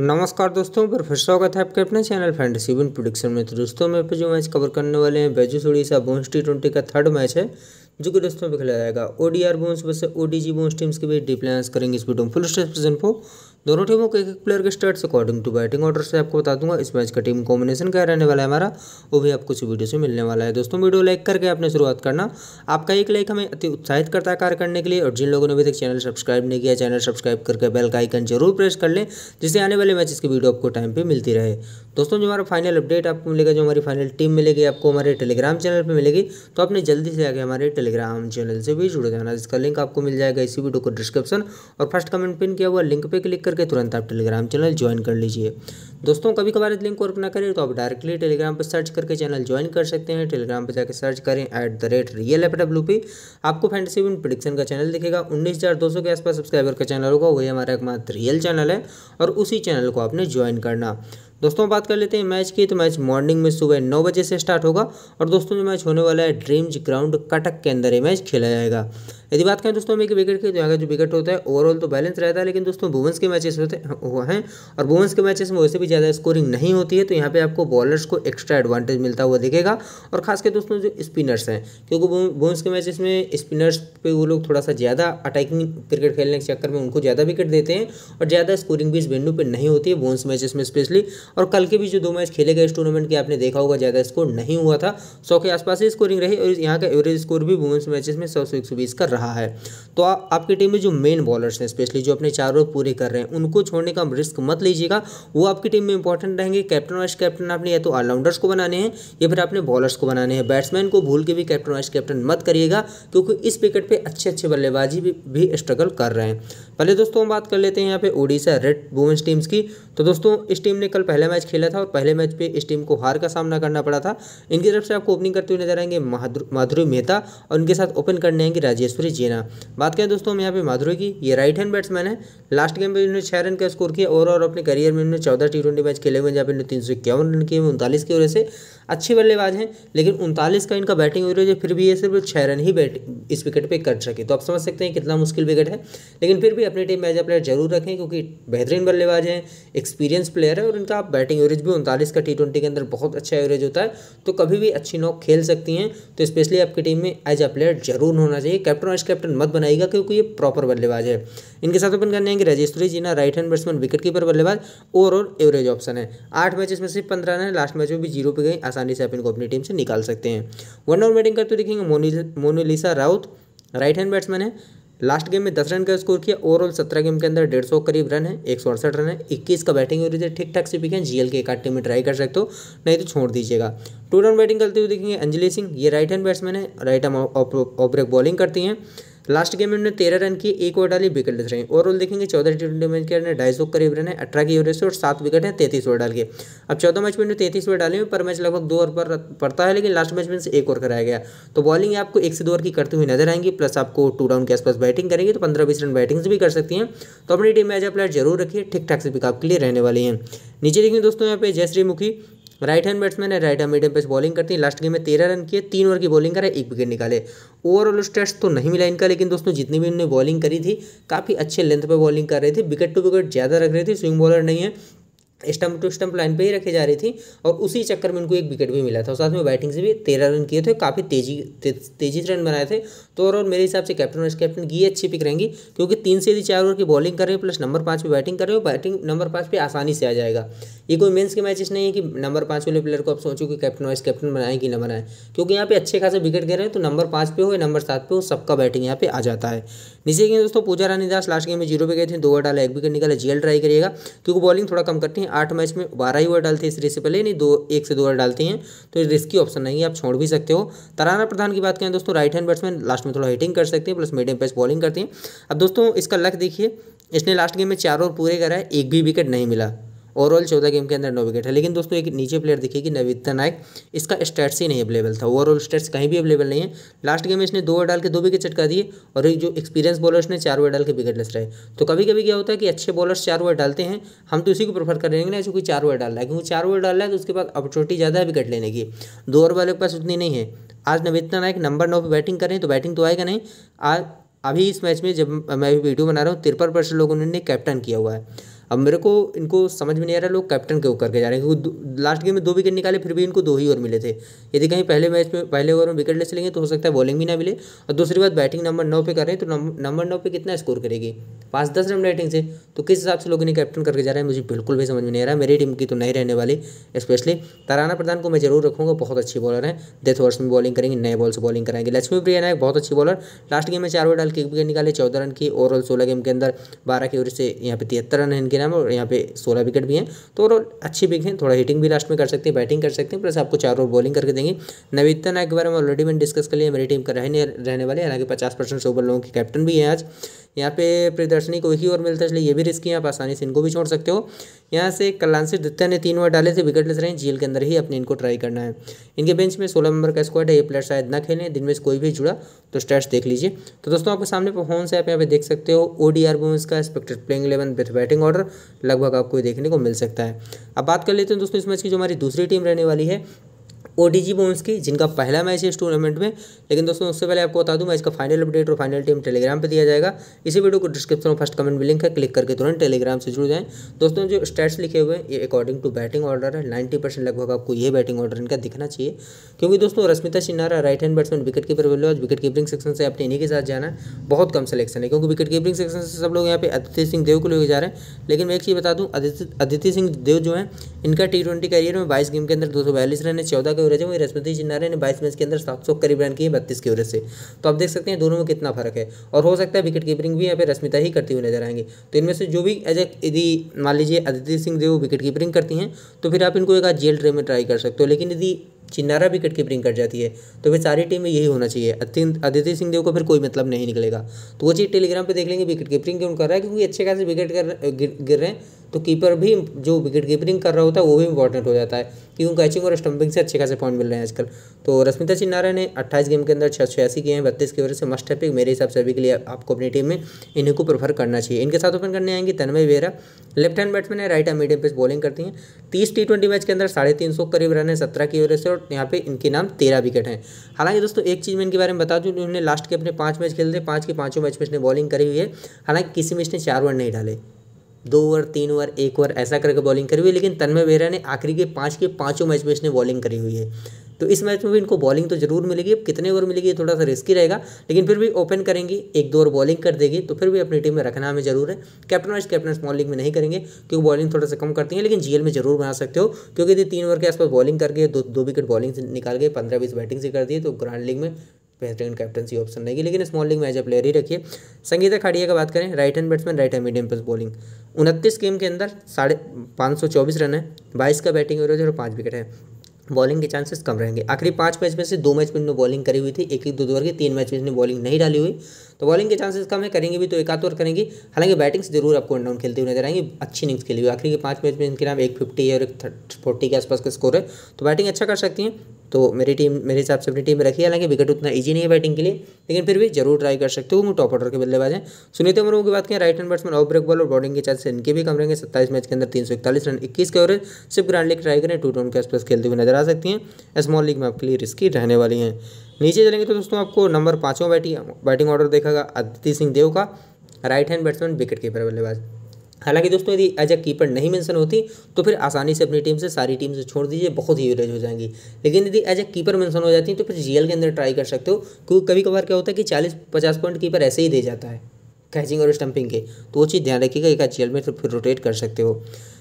नमस्कार दोस्तों पर फिर स्वागत है आपके अपने चैनल फैंटेसी वन प्रोडिक्शन में तो दोस्तों मैं जो मैच कवर करने वाले हैं Byju's Orissa women's T twenty का थर्ड मैच है जो कि दोस्तों पे खेला जाएगा ओडीआर बोन्स वैसे ओडीजी बोन्स टीम्स के बीच डीप करेंगे इस वीडियो में फुल स्टेट प्रेजेंट हो दोनों टीमों के एक एक प्लेयर के stats according to batting order से आपको बता दूंगा इस मैच का टीम कॉम्बिनेशन क्या रहने वाला है हमारा वो भी आपको इस वीडियो से मिलने वाला है दोस्तों वीडियो लाइक करके आपने शुरुआत करना आपका एक लाइक हमें अति उत्साहित करता है कार्य करने के लिए और जिन लोगों ने अभी तक चैनल सब्सक्राइब नहीं किया चैनल सब्सक्राइब करके बेल का आइकन जरूर प्रेस कर लें जिससे आने वाले मैचेस की वीडियो आपको टाइम पर मिलती रहे दोस्तों जो हमारा फाइनल अपडेट आपको मिलेगा जो हमारी फाइनल टीम मिलेगी आपको हमारे टेलीग्राम चैनल पर मिलेगी तो आपने जल्दी से आगे हमारे टेलीग्राम चैनल से भी जुड़ जाना जिसका लिंक आपको मिल जाएगा इसी वीडियो को डिस्क्रिप्शन और फर्स्ट कमेंट पिन किया हुआ लिंक पर क्लिक कर करके तुरंत आप टेलीग्राम चैनल ज्वाइन कर लीजिए दोस्तों कभी कभार लिंक को ओपन ना करें तो आप डायरेक्टली टेलीग्राम पर सर्च करके चैनल ज्वाइन कर सकते हैं टेलीग्राम पर जाकर सर्च करें at the rate real F W P आपको फैंटेसी विन प्रडिक्शन का चैनल दिखेगा उन्नीस हज़ार दो सौ के आसपास सब्सक्राइबर का चैनल होगा वही हमारा एकमात्र रियल चैनल है और उसी चैनल को आपने ज्वाइन करना दोस्तों बात कर लेते हैं मैच की तो मैच मॉर्निंग में सुबह नौ बजे से स्टार्ट होगा और दोस्तों जो मैच होने वाला है ड्रीम्स ग्राउंड कटक के अंदर ये मैच खेला जाएगा यदि बात करें दोस्तों एक विकेट की तो यहाँ का जो विकेट होता है ओवरऑल तो बैलेंस रहता है लेकिन दोस्तों वुमेंस के मैचेस होते हैं और वुमेंस के मैचेस में वैसे भी भी ज़्यादा स्कोरिंग नहीं होती है तो यहाँ पे आपको बॉलर्स को एक्स्ट्रा एडवांटेज मिलता हुआ दिखेगा और खासकर दोस्तों जो स्पिनर्स हैं क्योंकि बोन्स के मैचेस में स्पिनर्स पे वो लोग थोड़ा सा ज़्यादा अटैकिंग क्रिकेट खेलने के चक्कर में उनको ज़्यादा विकेट देते हैं और ज़्यादा स्कोरिंग भी इस वेन्यू पर नहीं होती है बोन्स मैचेस में स्पेशली और कल के भी जो दो मैच खेले गए इस टूर्नामेंट के आपने देखा होगा ज़्यादा स्कोर नहीं हुआ था सौ के आसपास ही स्कोरिंग रही और यहाँ का एवरेज स्कोर भी बोन्स मैचेस में सौ सौ का रहा है तो आपकी टीम में जो मेन बॉलर्स हैं स्पेशली जो अपने चार ओवर पूरे कर रहे हैं उनको छोड़ने का रिस्क मत लीजिएगा वो आपकी टीम में इंपॉर्टेंट रहेंगे कैप्टन वाइस कैप्टन आपने या तो ऑलराउंडर्स को बनाने हैं या फिर आपने बॉलर्स को बनाने हैं बैट्समैन को भूल के भी कैप्टन वाइस कैप्टन मत करिएगा क्योंकि इस विकेट पर अच्छे अच्छे बल्लेबाजी भी, भी स्ट्रगल कर रहे हैं पहले दोस्तों हम बात कर लेते हैं यहाँ पे ओडिशा रेड वुमेंस टीम्स की तो दोस्तों इस टीम ने कल पहला मैच खेला था और पहले मैच पे इस टीम को हार का सामना करना पड़ा था इनकी तरफ से आपको ओपनिंग करते हुए नजर आएंगे माधुरी मेहता और इनके साथ ओपन करने आएंगे राजेश्वरी जेना बात करें दोस्तों हम यहाँ पे माधुरी की ये राइट हैंड बैट्समैन है लास्ट गेम में इन्होंने छह रन का स्कोर किया और अपने करियर में इन्होंने चौदह टी टी मैच खेले हुए हैं जहाँ पे तीन सौ इक्यावन रन किए हुए उनतालीस की वजह से अच्छे बल्लेबाज हैं लेकिन उनतालीस का इनका बैटिंग एवरेज है फिर भी ये सिर्फ छः रन ही बैट इस विकेट पर कर सके तो आप समझ सकते हैं कितना मुश्किल विकेट है लेकिन फिर भी अपने टीम में एज प्लेयर जरूर रखें क्योंकि बेहतरीन बल्लेबाज हैं एक्सपीरियंस प्लेयर है और इनका बैटिंग एवरेज भी उनतालीस का टी ट्वेंटी के अंदर बहुत अच्छा एवरेज होता है तो कभी भी अच्छी नौक खेल सकती हैं तो स्पेशली आपकी टीम में एज अ प्लेयर जरूर होना चाहिए कैप्टन वाइस कैप्टन मत बनाएगा क्योंकि ये प्रॉपर बल्लेबाज है इनके साथ अपन करने रजिस्ट्री जीना right hand batsman wicket keeper बल्लेबाज ओवरऑल एवरेज ऑप्शन है आठ मैच में सिर्फ पंद्रह रन है लास्ट मैच में भी जीरो पे गई आसानी से अपन को अपनी टीम से निकाल सकते हैं वन ओवर बैटिंग करते देखेंगे Monalisa Raut right hand batsman है लास्ट गेम में दस रन का स्कोर किया ओवरऑल सत्रह गेम के अंदर डेढ़ सौ करीब रन है एक सौ अड़सठ रन है इक्कीस का बैटिंग एवरेज है ठीक ठाक से पिक है जीएल के एक आठ टीम में ट्राई कर सकते हो नहीं तो छोड़ दीजिएगा टू डाउन बैटिंग करते हुए देखेंगे अंजलि सिंह ये राइट हैंड बैट्समैन है right arm off break bowling करती हैं लास्ट गेम में उन्होंने तेरह रन की एक ओवर डाली विकेट रही ओवरऑल देखेंगे चौदह टी ट्वेंटी मैच के ढाई सौ करीब रन है अठारह की एवरेज से और सात विकेट है तैतीस ओवर डाल के अब चौदह मैच में उन्होंने तैतीस ओवर डाले हुए पर मैच लगभग दो ओवर पर पड़ता है लेकिन लास्ट मैच में से एक ओवर कराया गया तो बॉलिंग आपको एक से दो ओवर की करती हुई नजर आएंगी प्लस आपको टू डाउन के आसपास बैटिंग करेंगे तो पंद्रह बीस रन बैटिंग भी कर सकती हैं तो अपनी टीम में एज अ प्लेयर जरूर रखिए ठीक ठाक से पिकअप के लिए रहने वाली हैं नीचे देखिए दोस्तों यहाँ पे Jayashree Mukhi right hand batsman है right hand medium pace bowling करती है लास्ट गेम में तेरह रन किए तीन ओवर की बॉलिंग करा एक विकेट निकाले ओवरऑल स्टेट्स तो नहीं मिला इनका लेकिन दोस्तों जितनी भी इन्होंने बॉलिंग करी थी काफ़ी अच्छे लेंथ पर बॉलिंग कर रही थी विकेट टू विकेट ज़्यादा रख रही थी स्विंग बॉलर नहीं है स्टम्प टू स्टम्प लाइन पे ही रखे जा रही थी और उसी चक्कर में उनको एक विकेट भी मिला था और साथ में बैटिंग से भी तेरह रन किए थे काफ़ी तेजी ते, तेजी से रन बनाए थे तो और, और मेरे हिसाब से कैप्टन वाइस कैप्टन की अच्छी पिक रहेंगी क्योंकि तीन से यदि चार ओवर की बॉलिंग कर रहे हैं प्लस नंबर पाँच पे बैटिंग कर रहे हो बैटिंग नंबर पाँच पे आसानी से आ जाएगा ये कोई मेन्स के मैचेस नहीं है कि नंबर पाँच वाले प्लेयर को आप सोचो कि कैप्टन वाइस कैप्टन बनाए कि ना बनाए क्योंकि यहाँ पे अच्छे खासे विकेट गिर रहे हैं तो नंबर पाँच पे हो या नंबर सात पे हो सबका बैटिंग यहाँ पे आ जाता है नीचे के दोस्तों पूजा रानी दास लास्ट गेम में जीरो पे गए थे दो ओवर डाला एक विकेट निकाला जीएल ट्राई करिएगा क्योंकि बॉलिंग थोड़ा कम करती है हैं आठ मैच में बारह ही ओवर डालते हैं इस से पहले यानी दो एक से दो ओवर डालते हैं तो रिस्की ऑप्शन नहीं है आप छोड़ भी सकते हो तराना प्रधान की बात करें दोस्तों राइट हैंड बैट्समैन लास्ट में थोड़ा हिटिंग कर सकते हैं प्लस मीडियम पेस बॉलिंग करते हैं अब दोस्तों इसका लक देखिए इसने लास्ट गेम में चार ओवर पूरे करा है एक भी विकेट नहीं मिला ओवरऑल चौदह गेम के अंदर नौ विकेट है लेकिन दोस्तों एक नीचे प्लेयर दिखेगी नवीता नायक इसका स्टेट्स ही नहीं अवेलेबल था ओवरऑल स्टेट्स कहीं भी अवेलेबल नहीं है लास्ट गेम में इसने दो ओवर डाल के दो विकेट चटका दिए और एक जो एक्सपीरियंस बॉलर ने चार ओवर डाल के विकेट लेस रहे तो कभी कभी क्या होता है कि अच्छे बॉलर्स चार ओवर डालते हैं हम तो इसी को प्रेफर हैं ना कोई चार ओवर डाल रहा है क्योंकि चार ओवर डाल रहा है तो उसके पास अपॉर्चुनिटी ज़्यादा है विकेट लेने की दो ओवर वाले के पास उतनी नहीं है आज नवेदना नायक नंबर नौ पर बैटिंग करें तो बैटिंग तो आएगा नहीं आज अभी इस मैच में जब मैं वीडियो बना रहा हूँ तिरपन परसेंट लोगों ने कैप्टन किया हुआ है अब मेरे को इनको समझ में नहीं आ रहा लोग कैप्टन क्यों करके जा रहे हैं क्योंकि लास्ट गेम में दो विकेट निकाले फिर भी इनको दो ही ओवर मिले थे यदि कहीं पहले मैच में पहले ओवर में विकेट ले चलेंगे तो हो सकता है बॉलिंग भी ना मिले और दूसरी बात बैटिंग नंबर नौ पे कर रहे हैं तो नंबर नौ पे कितना स्कोर करेगी पाँच दस रन बैटिंग से तो किस हिसाब से लोग इन्हें कैप्टन करके जा रहे हैं मुझे बिल्कुल भी समझ में नहीं आ रहा मेरी टीम की तो नहीं रहने वाली स्पेशली ताराना प्रधान को मैं जरूर रखूँगा बहुत अच्छी बॉलर है डेथ ओवर्स में बॉलिंग करेंगे नए बॉल से बॉलिंग कराएंगे लक्ष्मी प्रिया नायक बहुत अच्छी बॉलर लास्ट गेम में चार ओवर डाल के एक विकेट निकाले चौदह रन की ओवरऑल सोलह गेम के अंदर बारह की ओर से यहाँ पे तिहत्तर रन है इनके के है और यहाँ पे सोलह विकेट भी हैं तो और अच्छी विक हैं थोड़ा हिटिंग भी लास्ट में कर सकते हैं बैटिंग कर सकते हैं प्लस आपको चार ओवर बॉलिंग करके देंगे नवीता नायक के बारे में ऑलरेडी मैंने डिस्कस कर लिया मेरी टीम का रहने रहने वाले हालांकि पचास परसेंट ओवर लोगों के कैप्टन भी हैं आज यहाँ पे प्रदर्शनी को एक ही ओर मिलता इसलिए ये भी रिस्की है आप आसानी से इनको भी छोड़ सकते हो यहाँ से सिंह दत्ता ने तीन ओवर डाले थे विकेट लेते रहे हैं जेल के अंदर ही अपने इनको ट्राई करना है इनके बेंच में सोलह नंबर का स्क्वाड है ये प्लेयर शायद ना खेलें दिन में कोई भी जुड़ा तो स्टैट्स देख लीजिए तो दोस्तों आपके सामने परफॉर्मेंस आप यहाँ पे देख सकते हो ओ डी आर का expected playing eleven with batting order लगभग आपको देखने को मिल सकता है अब बात कर लेते हैं दोस्तों इस मैच की जो हमारी दूसरी टीम रहने वाली है ओ डी जी बोन्स की जिनका पहला मैच है इस टूर्नामेंट में लेकिन दोस्तों उससे पहले आपको बता दूं मैच का फाइनल अपडेट और फाइनल टीम टेलीग्राम पे दिया जाएगा इसी वीडियो को डिस्क्रिप्शन में फर्स्ट कमेंट में लिंक है क्लिक करके तुरंत टेलीग्राम से जुड़ जाएं दोस्तों जो स्टैट्स लिखे हुए हैं ये अकॉर्डिंग टू बैटिंग ऑर्डर है नाइन्टी लगभग आपको ये बैटिंग ऑर्डर इनका दिखना चाहिए क्योंकि दोस्तों Rashmita Sinhara right hand batsman wicket keeper बोलो विकेट कीपिंग सेक्शन से आपने इन्हीं के साथ जाना है बहुत कम सेलेक्शन है क्योंकि विकेट कीपिंग सेक्शन से सब लोग यहाँ पे अदिति सिंह देव को लेकर जा रहे हैं लेकिन मैं एक चीज़ बता दूँ अदिति सिंह देव जो है इनका टी करियर में बाईस गेम के अंदर दो रन है चौदह के एवरेज है वहीं रश्मि चिन्नारे ने बाईस मैच के अंदर सात सौ करीब रन किए बत्तीस के एवरेज से तो आप देख सकते हैं दोनों में कितना फर्क है और हो सकता है विकेट कीपरिंग भी यहाँ पे रश्मिता ही करती हुई नजर आएंगे तो इनमें से जो भी एज ए यदि मान लीजिए अदिति सिंह देव विकेट कीपरिंग करती हैं तो फिर आप इनको एक आज जेल ट्रे में ट्राई कर सकते हो लेकिन यदि चिन्नारा विकेट कीपरिंग कर जाती है तो फिर सारी टीम में यही होना चाहिए आदित्य सिंह देव को फिर कोई मतलब नहीं निकलेगा तो वो चीज़ टेलीग्राम पे देख लेंगे विकेट कीपरिंग क्यों कर रहा है क्योंकि अच्छे खासे विकेट कर गिर रहे हैं तो कीपर भी जो विकेट कीपरिंग कर रहा होता है वो भी इंपॉर्टेंट हो जाता है क्योंकि कैचिंग और स्टंपिंग से अच्छे खासे पॉइंट मिल रहे हैं आजकल तो रश्मिता चिन्नारा ने अट्ठाईस गेम के अंदर छः छियासी किए हैं बत्तीस की वजह से मस्ट है पिक मेरे हिसाब से अभी के लिए आपको अपनी टीम में इन्हीं को प्रेफर करना चाहिए इनके साथ ओपन करने आएंगे Tanmay Bera left hand batsman है right hand medium pace bowling करती हैं तीस टी ट्वेंटी मैच के अंदर साढ़े तीन सौ करीब रन है सत्रह की वजह से और यहाँ पे इनके नाम तेरह विकेट हैं हालांकि दोस्तों एक चीज़ मैं इनके बारे में बता दूँ इन्होंने लास्ट के अपने पाँच मैच खेले थे पाँच के पाँचों मैच में इसने बॉलिंग करी हुई है हालांकि किसी में इसने चार वन नहीं डाले दो ओवर तीन ओवर एक ओवर ऐसा करके बॉलिंग करी हुई है लेकिन तन्मय बेहरा ने आखिरी के पाँच के पाँचों मैच में इसने बॉलिंग करी हुई है तो इस मैच में भी इनको बॉलिंग तो जरूर मिलेगी अब कितने ओवर मिलेगी थोड़ा सा रिस्की रहेगा लेकिन फिर भी ओपन करेंगी एक दो ओवर बॉलिंग कर देगी तो फिर भी अपनी टीम में रखना हमें जरूर है captain wise captain small league में नहीं करेंगे क्योंकि बॉलिंग थोड़ा सा कम करती है लेकिन जीएल में जरूर बना सकते हो क्योंकि यदि तीन ओवर के आसपास बॉलिंग करके दो दो विकेट बॉलिंग से निकाल के पंद्रह बीस बैटिंग से कर दिए तो ग्रांड लीग में बेहतरीन कैप्टनसी ऑप्शन रहेगी लेकिन स्मॉल लीग में एज ए प्लेयर ही रखिए संगीता खाड़िया का बात करें right hand batsman right hand medium pace bowling उनतीस गेम के अंदर साढ़े पाँच सौ चौबीस रन है बाईस का बैटिंग एवरेज और पाँच विकेट है बॉलिंग के चांसेस कम रहेंगे आखिरी पाँच मैच में से दो मैच में इन्होंने बॉलिंग करी हुई थी एक एक दो दो के तीन मैच में इन्होंने बॉलिंग नहीं डाली हुई तो बॉलिंग के चांसेस कम है करेंगे भी तो एक आध तो करेंगे करेंगी हालांकि बैटिंग जरूर आपको डाउन खेलते हुए नजर आएंगे अच्छी इनिंग्स खेली हुई आखिरी के पाँच मैच में इनके नाम एक फिफ्टी और एक फोर्टी के आसपास का स्कोर है तो बैटिंग अच्छा कर सकती हैं तो मेरी टीम मेरे हिसाब से अपनी टीम में रखी हालांकि विकेट उतना ईजी नहीं है बैटिंग के लिए लेकिन फिर भी जरूर ट्राई कर सकते हो वो टॉप ऑर्डर के बल्लेबाज हैं सुनीत मुर्मू की बात करें right hand batsman off break ball और बॉलिंग के चांस इनके भी कम रहेंगे सत्ताईस मैच के अंदर तीन सौ इकतालीस रन इक्कीस के ओवरेज सिर्फ ग्रांड लीग ट्राई करें टू टाउन के आसपास खेलते हुए नजर आ सकती हैं स्मॉल लीग में आपके लिए रिस्की रहने वाली हैं नीचे चलेंगे तो दोस्तों आपको नंबर पाँचों बैटिंग बैटिंग ऑर्डर देख रखेगा आदित्य सिंह देव का right hand batsman wicket keeper बल्लेबाज हालांकि दोस्तों यदि एज अ कीपर नहीं मेंशन होती तो फिर आसानी से अपनी टीम से सारी टीम से छोड़ दीजिए बहुत ही यूरेज हो जाएंगी लेकिन यदि एज अ कीपर मेंशन हो जाती है तो फिर जीएल के अंदर ट्राई कर सकते हो क्योंकि कभी कभार क्या होता है कि चालीस पचास पॉइंट कीपर ऐसे ही दे जाता है कैचिंग और स्टंपिंग के तो वो चीज़ ध्यान रखिएगा एक एच में तो फिर रोटेट कर सकते हो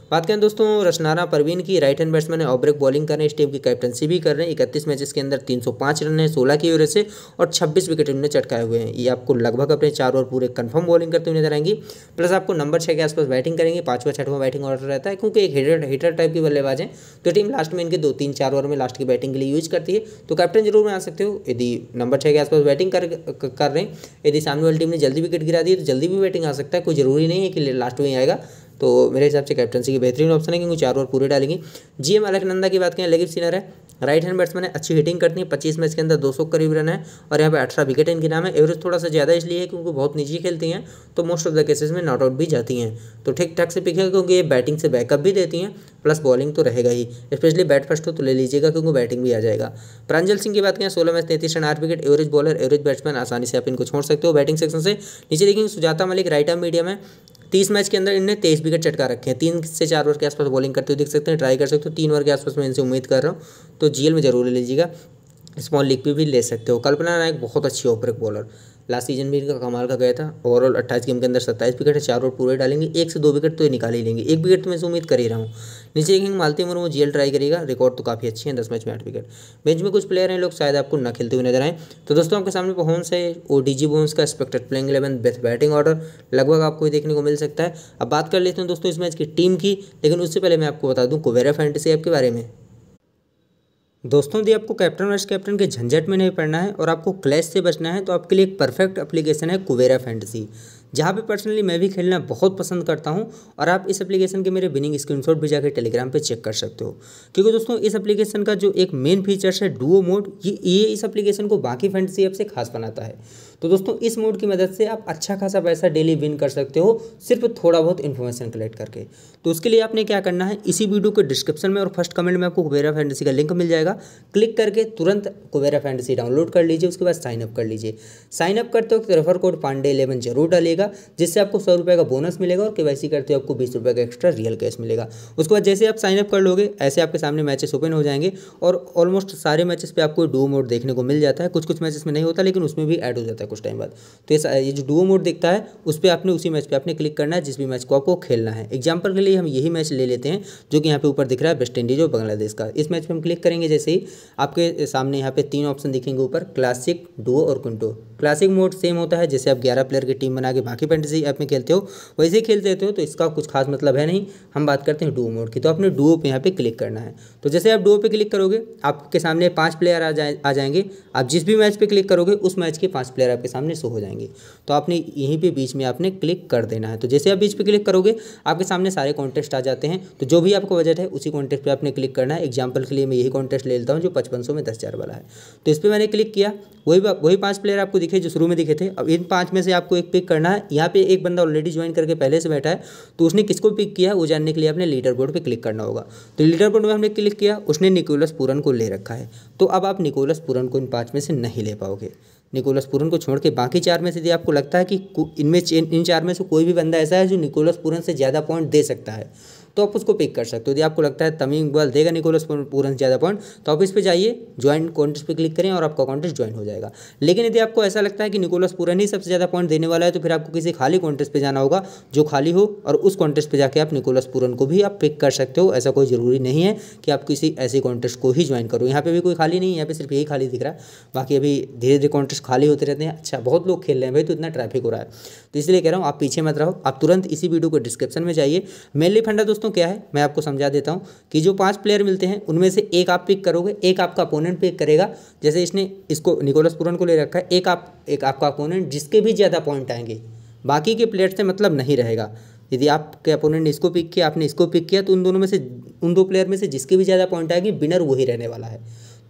बात करें दोस्तों रचनारा परवीन की राइट हैंड बैट्समैन है और ब्रेक बॉलिंग कर रहे हैं इस टीम की कैप्टनसी भी कर रहे हैं इकतीस मैचेस के अंदर तीन रन है सोलह की वजह से और छब्बीस विकेट इन्होंने चटकाए हुए हैं ये आपको लगभग अपने चार ओवर पूरे कन्फर्म बॉलिंग करते हुए नजर आएंगे प्लस आपको नंबर छः के आसपास बैटिंग करेंगे पांचवा छठवा बैटिंग ऑर्डर रहता है क्योंकि एक हिटर टाइप की बल्लेबाज है तो टीम लास्ट में इनके दो तीन चार ओवर में लास्ट की बैटिंग के लिए यूज करती है तो कैप्टन जरूर बना सकते हो यदि नंबर छः के आसपास बैटिंग कर कर रहे हैं यदि सामने वाली टीम ने जल्दी विकेट गिरा दी तो जल्दी भी बैटिंग आ सकता है कोई जरूरी नहीं है कि लास्ट में ही आएगा तो मेरे हिसाब से कैप्टनसी की बेहतरीन ऑप्शन है क्योंकि चार ओवर पूरे डालेंगे जी एम अलकनंदा की बात करें लेग सीनर है राइट हैंड बैट्समैन है अच्छी हिटिंग करती है पच्चीस मैच के अंदर दो सौ करीब रन है और यहाँ पे अठारह विकेट इनके नाम है एवरेज थोड़ा सा ज़्यादा इसलिए है क्योंकि बहुत निजी खेलती हैं तो मोस्ट ऑफ द केसेस में नॉट आउट भी जाती हैं तो ठीक ठाक से पिक है क्योंकि ये बैटिंग से बैकअप भी देती हैं प्लस बॉलिंग तो रहेगा ही स्पेशली बैट फर्स्ट हो तो ले लीजिएगा क्योंकि बैटिंग भी आ जाएगा प्रांजल सिंह की बात करें सोलह मैच तैतीस रन आठ wicket average bowler average batsman आसानी से आप इनको छोड़ सकते हो बैटिंग सेक्शन से नीचे देखेंगे Sujata Malik right arm medium है तीस मैच के अंदर इन्हें तेईस विकेट चटका रखे हैं तीन से चार ओवर के आसपास बॉलिंग करते हुए देख सकते हैं ट्राई कर सकते हो तीन ओवर के आसपास मैं इनसे उम्मीद कर रहा हूँ तो जीएल में जरूर ले लीजिएगा स्मॉल लीग पर भी ले सकते हो कल्पना नायक बहुत अच्छी ओवर बॉलर लास्ट सीजन भी इनका कमाल का गया था ओवरऑल अट्ठाईस गेम के अंदर सत्ताईस विकेट है चार ओवर पूरे डालेंगे एक से दो विकेट तो ये निकाल ही लेंगे एक विकेट तो मैं उम्मीद कर ही रहा हूँ नीचे किंग मालती उम्र वो जीएल ट्राई करेगा रिकॉर्ड तो काफ़ी अच्छे हैं दस मैच में आठ विकेट बेंच में कुछ प्लेयर हैं लोग शायद आपको न खेलते हुए नजर आए तो दोस्तों आपके सामने बहुत है ओ डी जी बोन्स का expected playing eleven best batting order लगभग आपको देखने को मिल सकता है अब बात कर लेते हैं दोस्तों इस मैच की टीम की लेकिन उससे पहले मैं आपको बता दूँ कुबेरा फैंटेसी ऐप के बारे में दोस्तों यदि आपको कैप्टन वर्ष कैप्टन के झंझट में नहीं पढ़ना है और आपको क्लैश से बचना है तो आपके लिए एक परफेक्ट एप्लीकेशन है कुवेरा फैंटसी जहाँ पे पर्सनली मैं भी खेलना बहुत पसंद करता हूँ और आप इस एप्लीकेशन के मेरे विनिंग स्क्रीनशॉट भी जाकर टेलीग्राम पे चेक कर सकते हो क्योंकि दोस्तों इस एप्लीकेशन का जो एक मेन फीचर्स है डुओ मोड ये ये इस एप्लीकेशन को बाकी फैंटसी ऐप से खास बनाता है तो दोस्तों इस मोड की मदद से आप अच्छा खासा पैसा डेली विन कर सकते हो सिर्फ थोड़ा बहुत इन्फॉर्मेशन कलेक्ट करके तो उसके लिए आपने क्या करना है इसी वीडियो के डिस्क्रिप्शन में और फर्स्ट कमेंट में आपको कुबेरा फैंटेसी का लिंक मिल जाएगा क्लिक करके तुरंत कुबेरा फैंटेसी डाउनलोड कर लीजिए उसके बाद साइनअप कर लीजिए साइन अप करते वक्त रेफर कोड पांडे इलेवन जरूर डालेगा जिससे आपको सौ रुपये का बोनस मिलेगा और के करते हो आपको बीस रुपये का एक्स्ट्रा रियल कैश मिलेगा उसके बाद जैसे आप साइनअप कर लोगे ऐसे आपके सामने मैचेस ओपन हो जाएंगे और ऑलमोस्ट सारे मैचेस पर आपको डो मोड देखने को मिल जाता है कुछ कुछ मैचेस में नहीं होता लेकिन उसमें भी एड हो जाता है कुछ टाइम बाद तो ये ये जो डुओ मोड दिखता है उस पर आपने उसी मैच पे आपने क्लिक करना है जिस भी मैच को आपको खेलना है एग्जाम्पल के लिए हम यही मैच ले लेते हैं जो कि यहाँ पे ऊपर दिख रहा है वेस्ट इंडीज और बांग्लादेश का इस मैच पर हम क्लिक करेंगे जैसे ही आपके सामने यहाँ पे तीन ऑप्शन दिखेंगे ऊपर क्लासिक डुओ और कुंटो क्लासिक मोड सेम होता है जैसे आप ग्यारह प्लेयर की टीम बना के बाकी फैंटेसी ऐप में खेलते हो वैसे ही खेलते हो तो इसका कुछ खास मतलब है नहीं हम बात करते हैं डुओ मोड की तो आपने डुओ पे यहाँ पे क्लिक करना है तो जैसे आप डुओ पे क्लिक करोगे आपके सामने पाँच प्लेयर आ जाए आ जाएंगे आप जिस भी मैच पे क्लिक करोगे उस मैच के पाँच प्लेयर आपके सामने शो हो जाएंगे तो आपने यहीं पर बीच में आपने क्लिक कर देना है तो जैसे आप बीच पर क्लिक करोगे आपके सामने सारे कॉन्टेस्ट आ जाते हैं तो जो भी आपका बजट है उसी कॉन्टेस्ट पर आपने क्लिक करना है एग्जाम्पल के लिए मैं यही कॉन्टेस्ट ले लेता हूँ जो पचपन में दस वाला है तो इस पर मैंने क्लिक किया वही वही पाँच प्लेयर आपको दिखे जो शुरू में दिखे थे अब इन पाँच में से आपको एक पिक करना है यहाँ पे एक बंदा ऑलरेडी ज्वाइन करके पहले से बैठा है तो उसने किसको पिक किया है वो जानने के लिए आपने लीडर बोर्ड पर क्लिक करना होगा तो लीडर बोर्ड में हमने क्लिक किया उसने निकोलस पूरन को ले रखा है तो अब आप निकोलस पूरन को इन पाँच में से नहीं ले पाओगे निकोलस पुरन को छोड़ के बाकी चार में से यदि आपको लगता है कि इनमें इन चार में से कोई भी बंदा ऐसा है जो निकोलस पुरन से ज़्यादा पॉइंट दे सकता है तो आप उसको पिक कर सकते हो यदि आपको लगता है तमीम इकबाल देगा निकोलस पूरन से ज़्यादा पॉइंट तो आप इस पर जाइए ज्वाइन कॉन्टेस्ट पर क्लिक करें और आपका कॉन्टेस्ट ज्वाइन हो जाएगा लेकिन यदि आपको ऐसा लगता है कि निकोलस पूरन ही सबसे ज़्यादा पॉइंट देने वाला है तो फिर आपको किसी खाली कॉन्टेस्ट पर जाना होगा जो खाली हो और उस कॉन्टेस्ट पर जाकर आप निकोलस पूरन को भी आप पिक कर सकते हो ऐसा कोई ज़रूरी नहीं है कि आप किसी ऐसे कॉन्टेस्ट को ही ज्वाइन करो यहाँ पर भी कोई खाली नहीं यहाँ पर सिर्फ यही खाली दिख रहा है बाकी अभी धीरे धीरे कॉन्टेस्ट खाली होते रहते हैं अच्छा बहुत लोग खेल रहे हैं भाई तो इतना ट्रैफिक हो रहा है तो इसलिए कह रहा हूँ आप पीछे मत रहो आप तुरंत इसी वीडियो को डिस्क्रिप्शन में जाइए मेनली फंडा दोस्तों दोस्तों क्या है मैं आपको समझा देता हूँ कि जो पांच प्लेयर मिलते हैं उनमें से एक आप पिक करोगे एक आपका अपोनेंट पिक करेगा जैसे इसने इसको निकोलस पुरन को ले रखा है एक आप एक आपका अपोनेंट जिसके भी ज़्यादा पॉइंट आएंगे बाकी के प्लेयर से मतलब नहीं रहेगा यदि आपके अपोनेंट ने इसको पिक किया आपने इसको पिक किया तो उन दोनों में से उन दो प्लेयर में से जिसके भी ज़्यादा पॉइंट आएगी विनर वही रहने वाला है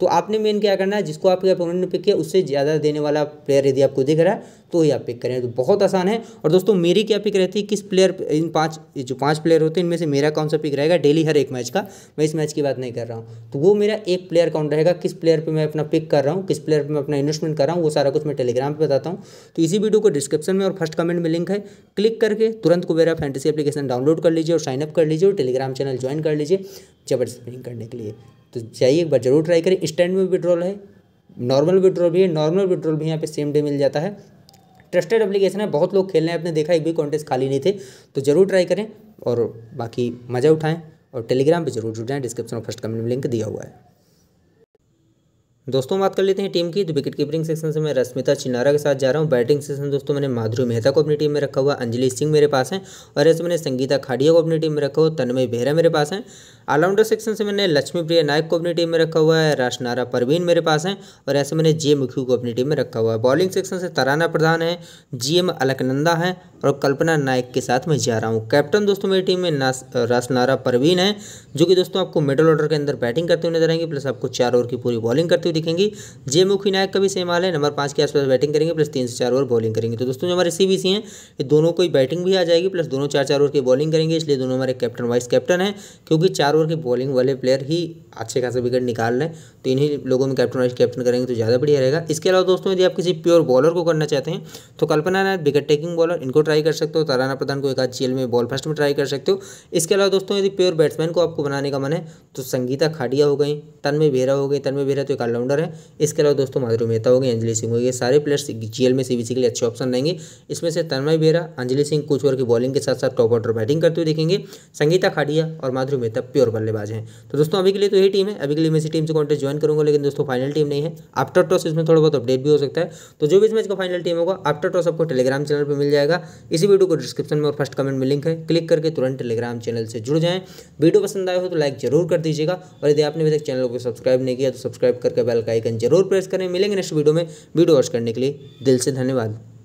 तो आपने मेन क्या करना है जिसको आपके अपोनेंट ने पिक किया उससे ज़्यादा देने वाला प्लेयर यदि आपको दिख रहा है तो ही आप पिक करें तो बहुत आसान है और दोस्तों मेरी क्या पिक रहती है किस प्लेयर इन पाँच जो पाँच प्लेयर होते हैं इनमें से मेरा कौन सा पिक रहेगा डेली हर एक मैच का मैं इस मैच की बात नहीं कर रहा हूँ तो वो मेरा एक प्लेयर काउंट रहेगा किस प्लेयर पर मैं अपना पिक कर रहा हूँ किस प्लेयर पर मैं अपना इन्वेस्टमेंट कर रहा हूँ वो सारा कुछ मैं टेलीग्राम पर बताता हूँ तो इसी वीडियो को डिस्क्रिप्शन में और फर्स्ट कमेंट में लिंक है क्लिक करके तुरंत कुबेरा फैंटेसी एप्लीकेशन डाउनलोड कर लीजिए और साइनअप कर लीजिए और टेलीग्राम चैनल ज्वाइन कर लीजिए जबरदस्त करने के लिए तो जाइए एक बार जरूर ट्राई करें स्टैंड में विड्रॉल है नॉर्मल विड्रॉल भी है नॉर्मल विड्रॉल भी यहाँ पे सेम डे मिल जाता है ट्रस्टेड एप्लीकेशन है बहुत लोग खेल रहे हैं आपने देखा एक भी कॉन्टेस्ट खाली नहीं थे तो जरूर ट्राई करें और बाकी मज़ा उठाएं और टेलीग्राम पर जरूर जुड़ जाएँ डिस्क्रिप्शन और फर्स्ट कमेंट में लिंक दिया हुआ है दोस्तों बात कर लेते हैं टीम की तो विकेट कीपिंग सेक्शन से मैं रश्मिता चिनारा के साथ जा रहा हूँ बैटिंग सेक्शन दोस्तों मैंने माधुरी मेहता को अपनी टीम में रखा हुआ अंजलि सिंह मेरे पास है और ऐसे मैंने संगीता खाड़िया को अपनी टीम में रखा हुआ तन्मय बेहरा मेरे पास है ऑलराउंडर सेक्शन से मैंने लक्ष्मी प्रिया नायक को अपनी टीम में रखा हुआ है राशनारा परवीन मेरे पास है और ऐसे मैंने जे मुखी को अपनी टीम में रखा हुआ है बॉलिंग सेक्शन से तराना प्रधान है जी एम अलकनंदा है और कल्पना नायक के साथ मैं जा रहा हूँ कैप्टन दोस्तों मेरी टीम में राशनारा परवीन है जो कि दोस्तों आपको मिडल ऑर्डर के अंदर बैटिंग करते हुए नजर आएंगे प्लस आपको चार ओवर की पूरी बॉलिंग करते हुए दिखेंगी जे जयमुखी नायक का भी सेम हाल है नंबर पाँच के आसपास बैटिंग करेंगे प्लस तीन से चार ओवर बॉलिंग करेंगे तो दोस्तों जो हमारे सी बी सी हैं ये दोनों को बैटिंग भी आ जाएगी प्लस दोनों चार चार ओवर की बॉलिंग करेंगे इसलिए दोनों हमारे कैप्टन वाइस कैप्टन है क्योंकि चार ओवर के बॉलिंग वाले प्लेयर ही अच्छे खासे विकेट निकाल लें तो इन्हीं लोगों में कैप्टन वाइस कैप्टन करेंगे तो ज़्यादा बढ़िया रहेगा इसके अलावा दोस्तों यदि आप किसी प्योर बॉलर को करना चाहते हैं तो Kalpana Nayak wicket taking bowler इनको ट्राई कर सकते हो ताराना प्रधान को एक आज जेल में बॉल फर्स्ट में ट्राई कर सकते हो इसके अलावा दोस्तों यदि प्योर बैट्समैन को आपको बनाने का मन है तो संगीता खाडिया हो गई तन में बेहरा हो गई तन में बेहरा तो एक ऑलराउंड ऑलराउंडर है इसके अलावा दोस्तों माधुरी मेहता हो गए अंजलि सिंह हो गए सारे प्लेयर्स जीएल में सी के लिए अच्छे ऑप्शन रहेंगे इसमें से तन्मय बेरा अंजलि सिंह ओवर की बॉलिंग के साथ साथ टॉप ऑर्डर बैटिंग करते हुए देखेंगे संगीता खाडिया और माधुरी मेहता प्योर बल्लेबाज हैं तो दोस्तों अभी के लिए तो यही टीम है अभी के लिए मैं इसी टीम से कॉन्टेस्ट ज्वाइन करूँगा लेकिन दोस्तों फाइनल टीम नहीं है आफ्टर टॉस इसमें थोड़ा बहुत अपडेट भी हो सकता है तो जो भी इसमें फाइनल टीम होगा आफ्टर टॉस आपको टेलीग्राम चैनल पर मिल जाएगा इसी वीडियो को डिस्क्रिप्शन में और फर्स्ट कमेंट में लिंक है क्लिक करके तुरंत टेलीग्राम चैनल से जुड़ जाएं वीडियो पसंद आए हो तो लाइक जरूर कर दीजिएगा और यदि आपने अभी तक चैनल को सब्सक्राइब नहीं किया तो सब्सक्राइब करके बेल बेल का आइकन जरूर प्रेस करें मिलेंगे नेक्स्ट वीडियो में वीडियो वॉच करने के लिए दिल से धन्यवाद